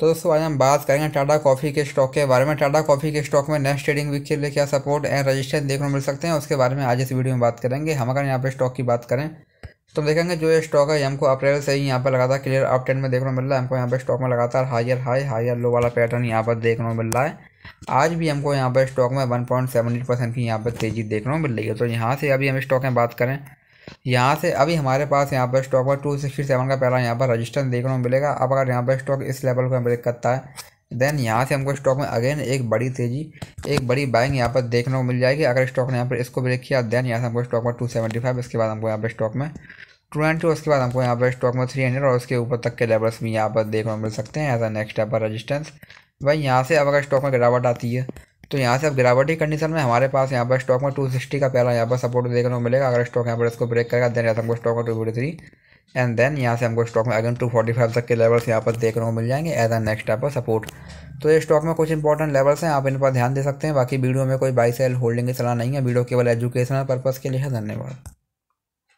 तो दोस्तों आज हम बात करेंगे टाटा कॉफ़ी के स्टॉक के बारे में टाटा कॉफ़ी के स्टॉक में नेक्स्ट ट्रेडिंग वीक के लिए क्या सपोर्ट एंड रजिस्ट्रेंस देखने को मिल सकते हैं उसके बारे में आज इस वीडियो में बात करेंगे हम अगर यहाँ पर स्टॉक की बात करें तो देखेंगे जो ये स्टॉक है हमको अप्रैल से ही यहाँ पर लगातार क्लियर अप ट्रेंड में देखने को मिल रहा है हमको यहाँ पर स्टॉक में लगातार हायर हाई हायर लो वाला पैटर्न यहाँ पर देखने को मिल रहा है आज भी हमको यहाँ पर स्टॉक में one point seven eight percent की यहाँ पर तेजी देखने को मिल रही है तो यहाँ से अभी हम स्टॉक में बात करें यहाँ से अभी हमारे पास यहाँ पर स्टॉक पर टू सिक्सटी सेवन का पहला यहाँ पर रजिस्टेंस देखने को मिलेगा अब अगर यहाँ पर स्टॉक इस लेवल को ब्रेक करता है देन यहाँ से हमको स्टॉक में अगेन एक बड़ी तेजी एक बड़ी बाइंग यहाँ पर देखने को मिल जाएगी अगर स्टॉक ने यहाँ पर इसको ब्रेक किया देन यहाँ से हमको स्टॉक में टू सेवेंटी फाइव इसके बाद हमको यहाँ पर स्टॉक में टू उसके बाद हमको यहाँ पर स्टॉक में थ्री हंड्रेड और उसके ऊपर तक के लेवल्स भी यहाँ पर देखने को मिल सकते हैं एज अ नेक्स्ट यहाँ पर रजिस्टेंस भाई यहाँ से अब अगर स्टॉक में गिरावट आती है तो यहाँ से अब गिरावटी कंडीशन में हमारे पास यहाँ पर स्टॉक में टू सिक्सटी का पहला यहाँ पर सपोर्ट देखने को मिलेगा अगर स्टॉक यहाँ पर इसको ब्रेक करेगा देन यहाँ से हमको स्टॉक में टू एंड देन यहाँ से हमको स्टॉक में अगेन टू फोर्टी फाइव तक के लेवल्स यहाँ पर देखने को मिल जाएंगे as a next type of support तो ये स्टॉक में कुछ इंपॉर्टेंट लेवल्स हैं आप इन पर ध्यान दे सकते हैं बाकी वीडियो में कोई बाई सेल होल्डिंग की सलाह नहीं है वीडियो केवल एजुकेशनल पर्पज़ के लिए है धन्यवाद